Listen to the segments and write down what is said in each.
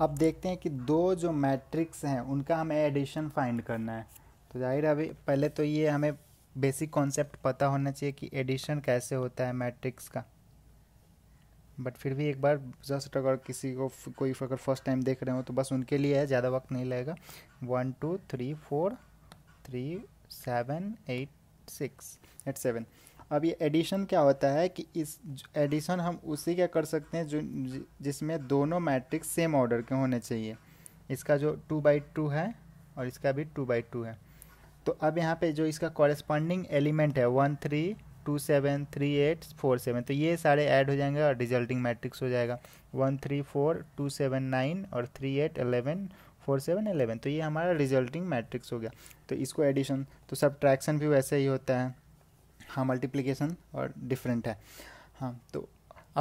अब देखते हैं कि दो जो मैट्रिक्स हैं उनका हमें एडिशन फाइंड करना है तो जाहिर अभी पहले तो ये हमें बेसिक कॉन्सेप्ट पता होना चाहिए कि एडिशन कैसे होता है मैट्रिक्स का बट फिर भी एक बार जस्ट अगर किसी को कोई अगर फर्स्ट टाइम देख रहे हो तो बस उनके लिए है ज़्यादा वक्त नहीं लगेगा one two three four three seven eight six eight seven अब ये एडिशन क्या होता है कि इस एडिशन हम उसी का कर सकते हैं जो जिसमें दोनों मैट्रिक्स सेम ऑर्डर के होने चाहिए इसका जो टू बाई टू है और इसका भी टू बाई टू है तो अब यहाँ पे जो इसका कॉरेस्पॉन्डिंग एलिमेंट है one three two seven three eight four seven तो ये सारे ऐड हो जाएंगे और रिजल्टिंग मैट्रिक्स हो जाएगा one three four two seven nine और three eight eleven four seven eleven तो ये हमारा रिजल्टिंग मैट्रिक्स हो गया तो इसको एडिशन तो सब भी वैसे ही होता है हाँ मल्टीप्लिकेशन और डिफरेंट है हाँ तो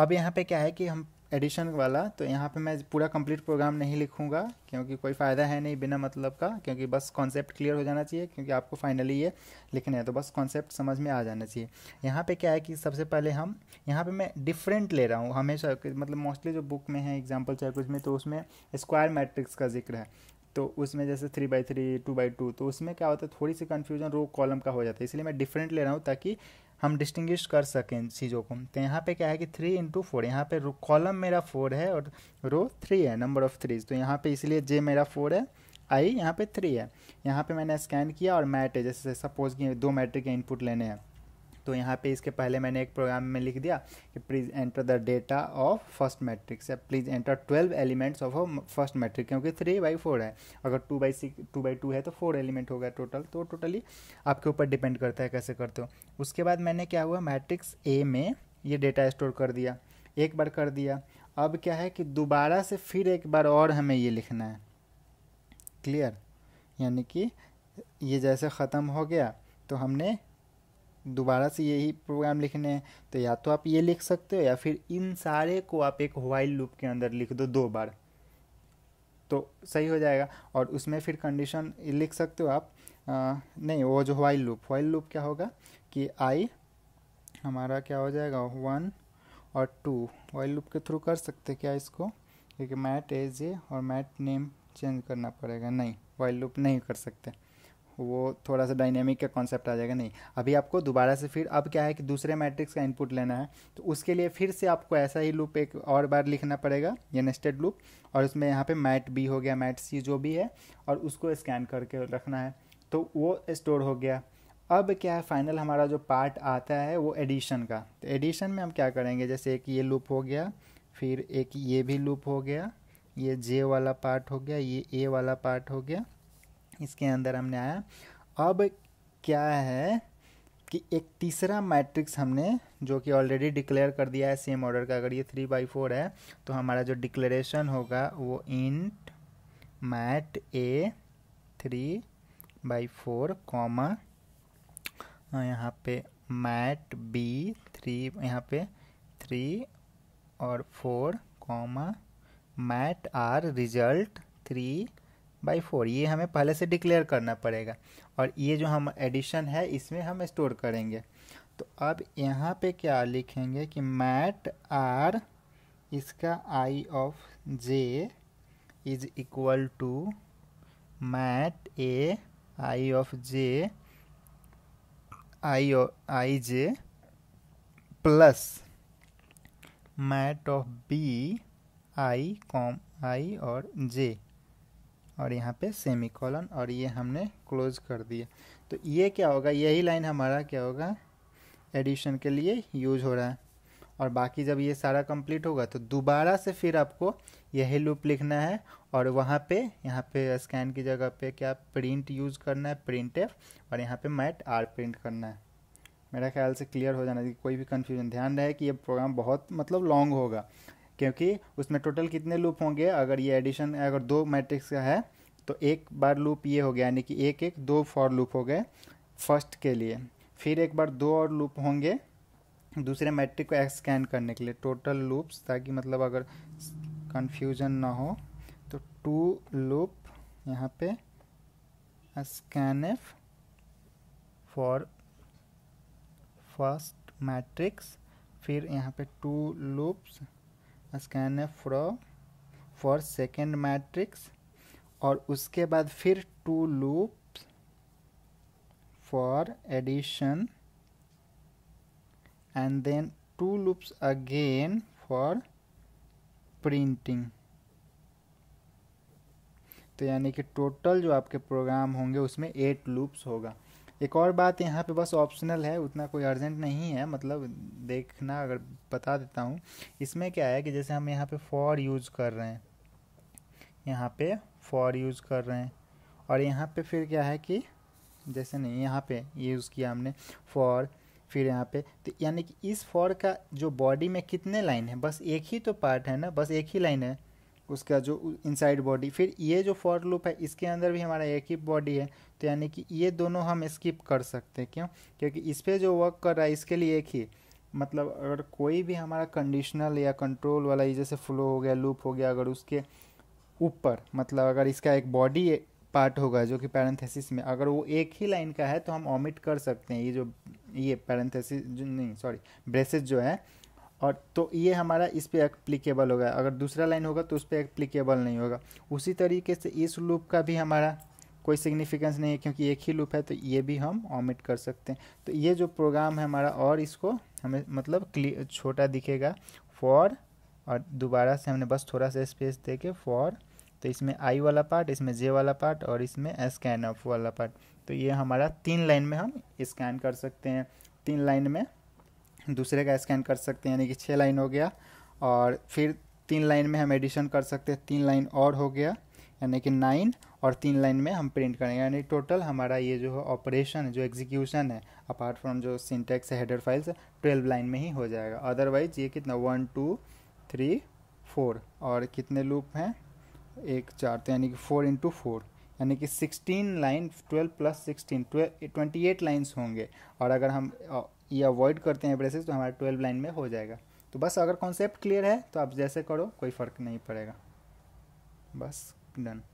अब यहाँ पे क्या है कि हम एडिशन वाला तो यहाँ पे मैं पूरा कंप्लीट प्रोग्राम नहीं लिखूँगा क्योंकि कोई फ़ायदा है नहीं बिना मतलब का क्योंकि बस कॉन्सेप्ट क्लियर हो जाना चाहिए क्योंकि आपको फाइनली ये लिखना है तो बस कॉन्सेप्ट समझ में आ जाना चाहिए यहाँ पे क्या है कि सबसे पहले हम यहाँ पे मैं डिफरेंट ले रहा हूँ हमेशा मतलब मोस्टली जो बुक में है एग्जाम्पल चाहे कुछ में तो उसमें स्क्वायर मैट्रिक्स का जिक्र है तो उसमें जैसे three by three two by two तो उसमें क्या होता है थोड़ी सी कन्फ्यूजन रो कॉलम का हो जाता है इसलिए मैं डिफरेंट ले रहा हूँ ताकि हम डिस्टिंग्विश कर सकें चीज़ों को तो यहाँ पे क्या है कि थ्री इंटू फोर यहाँ पे कॉलम मेरा फोर है और रो थ्री है नंबर ऑफ़ थ्रीज तो यहाँ पे इसलिए जे मेरा फोर है आई यहाँ पे थ्री है यहाँ पे मैंने स्कैन किया और मैट है जैसे सपोज कि दो मैट्रिक के इनपुट लेने हैं तो यहाँ पे इसके पहले मैंने एक प्रोग्राम में लिख दिया कि please enter the data of first matrix या please enter twelve elements of first matrix क्योंकि थ्री बाई फोर है अगर two by six two by two है तो फोर एलिमेंट होगा टोटल तो टोटली आपके ऊपर डिपेंड करता है कैसे करते हो उसके बाद मैंने क्या हुआ मैट्रिक्स ए में ये डेटा स्टोर कर दिया एक बार कर दिया अब क्या है कि दोबारा से फिर एक बार और हमें ये लिखना है क्लियर यानी कि ये जैसे ख़त्म हो गया तो हमने दोबारा से यही प्रोग्राम लिखने हैं तो या तो आप ये लिख सकते हो या फिर इन सारे को आप एक वाइल लूप के अंदर लिख दो दो बार तो सही हो जाएगा और उसमें फिर कंडीशन लिख सकते हो आप आ, नहीं वो जो वाइल लूप वाइल लूप क्या होगा कि आई हमारा क्या हो जाएगा वन और टू वाइल लूप के थ्रू कर सकते क्या इसको क्योंकि मैट एज ए और मैट नेम चेंज करना पड़ेगा नहीं वाइल लूप नहीं कर सकते वो थोड़ा सा डायनेमिक का कॉन्सेप्ट आ जाएगा नहीं अभी आपको दोबारा से फिर अब क्या है कि दूसरे मैट्रिक्स का इनपुट लेना है तो उसके लिए फिर से आपको ऐसा ही लूप एक और बार लिखना पड़ेगा ये नेस्टेड लूप और उसमें यहाँ पे मैट बी हो गया मैट सी जो भी है और उसको स्कैन करके रखना है तो वो स्टोर हो गया अब क्या है फाइनल हमारा जो पार्ट आता है वो एडिशन का तो एडिशन में हम क्या करेंगे जैसे एक ये लूप हो गया फिर एक ये भी लूप हो गया ये जे वाला पार्ट हो गया ये ए वाला पार्ट हो गया इसके अंदर हमने आया अब क्या है कि एक तीसरा मैट्रिक्स हमने जो कि ऑलरेडी डिक्लेयर कर दिया है सेम ऑर्डर का अगर ये थ्री बाई फोर है तो हमारा जो डिक्लेरेशन होगा वो int mat A three by four comma यहाँ पे मैट बी थ्री यहाँ पे थ्री और four comma mat R result three by four ये हमें पहले से डिक्लेयर करना पड़ेगा और ये जो हम एडिशन है इसमें हम स्टोर करेंगे तो अब यहाँ पे क्या लिखेंगे कि मैट आर इसका I of J is equal to mat A I of J I I J plus mat of B I comma I और जे और यहाँ पे सेमी कॉलन और ये हमने क्लोज कर दिया तो ये क्या होगा यही लाइन हमारा क्या होगा एडिशन के लिए यूज हो रहा है और बाकी जब ये सारा कंप्लीट होगा तो दोबारा से फिर आपको यही लूप लिखना है और वहाँ पे यहाँ पे स्कैन की जगह पे क्या प्रिंट यूज़ करना है प्रिंट एफ और यहाँ पे मैट आर प्रिंट करना है मेरा ख्याल से क्लियर हो जाना चाहिए कोई भी कन्फ्यूजन ध्यान रहे कि ये प्रोग्राम बहुत मतलब लॉन्ग होगा क्योंकि उसमें टोटल कितने लूप होंगे अगर ये एडिशन अगर दो मैट्रिक्स का है तो एक बार लूप ये हो गया यानी कि एक एक दो फॉर लूप हो गए फर्स्ट के लिए फिर एक बार दो और लूप होंगे दूसरे मैट्रिक को एक्सकैन करने के लिए टोटल लूप्स ताकि मतलब अगर कन्फ्यूजन ना हो तो टू लूप यहाँ पे scanf for first matrix फिर यहाँ पे two loops scanf for second matrix और उसके बाद फिर two loop for addition and then two loops again for printing तो यानी कि टोटल जो आपके प्रोग्राम होंगे उसमें एट लूप्स होगा एक और बात यहाँ पे बस ऑप्शनल है उतना कोई अर्जेंट नहीं है मतलब देखना अगर बता देता हूँ इसमें क्या है कि जैसे हम यहाँ पे फॉर यूज़ कर रहे हैं यहाँ पे फॉर यूज़ कर रहे हैं और यहाँ पे फिर क्या है कि जैसे नहीं यहाँ पे यूज़ किया हमने फॉर फिर यहाँ पे तो यानी कि इस फॉर का जो बॉडी में कितने लाइन है बस एक ही तो पार्ट है ना बस एक ही लाइन है उसका जो इनसाइड बॉडी फिर ये जो फॉर लूप है इसके अंदर भी हमारा एक ही बॉडी है तो यानी कि ये दोनों हम स्किप कर सकते हैं क्यों क्योंकि इस पर जो वर्क कर रहा है इसके लिए एक ही मतलब अगर कोई भी हमारा कंडीशनल या कंट्रोल वाला जैसे फ्लो हो गया लूप हो गया अगर उसके ऊपर मतलब अगर इसका एक बॉडी पार्ट होगा जो कि पैरेंथेसिस में अगर वो एक ही लाइन का है तो हम ऑमिट कर सकते हैं ये जो ये पैरेंथेसिस नहीं सॉरी ब्रेसेस जो है और तो ये हमारा इस पर एप्लीकेबल होगा अगर दूसरा लाइन होगा तो उस पर एप्लीकेबल नहीं होगा उसी तरीके से इस लूप का भी हमारा कोई सिग्निफिकेंस नहीं है क्योंकि एक ही लूप है तो ये भी हम ऑमिट कर सकते हैं तो ये जो प्रोग्राम है हमारा और इसको हमें मतलब छोटा दिखेगा फॉर और दोबारा से हमने बस थोड़ा सा स्पेस दे के फॉर तो इसमें आई वाला पार्ट इसमें जे वाला पार्ट और इसमें स्कैन ऑफ वाला पार्ट तो ये हमारा तीन लाइन में हम स्कैन कर सकते हैं तीन लाइन में दूसरे का स्कैन कर सकते हैं यानी कि छः लाइन हो गया और फिर तीन लाइन में हम एडिशन कर सकते हैं तीन लाइन और हो गया यानी कि नाइन और तीन लाइन में हम प्रिंट करेंगे यानी टोटल हमारा ये जो है ऑपरेशन जो एग्जीक्यूशन है अपार्ट फ्रॉम जो सिंटेक्स है हेडर फाइल्स ट्वेल्व लाइन में ही हो जाएगा अदरवाइज ये कितना वन टू थ्री फोर और कितने लूप हैं एक चार तो यानी कि फोर इंटू फोर यानी कि sixteen line twelve plus sixteen twelve twenty eight lines होंगे और अगर हम ये अवॉइड करते हैं ब्रेसेस तो हमारा ट्वेल्व लाइन में हो जाएगा तो बस अगर कॉन्सेप्ट क्लियर है तो आप जैसे करो कोई फ़र्क नहीं पड़ेगा बस डन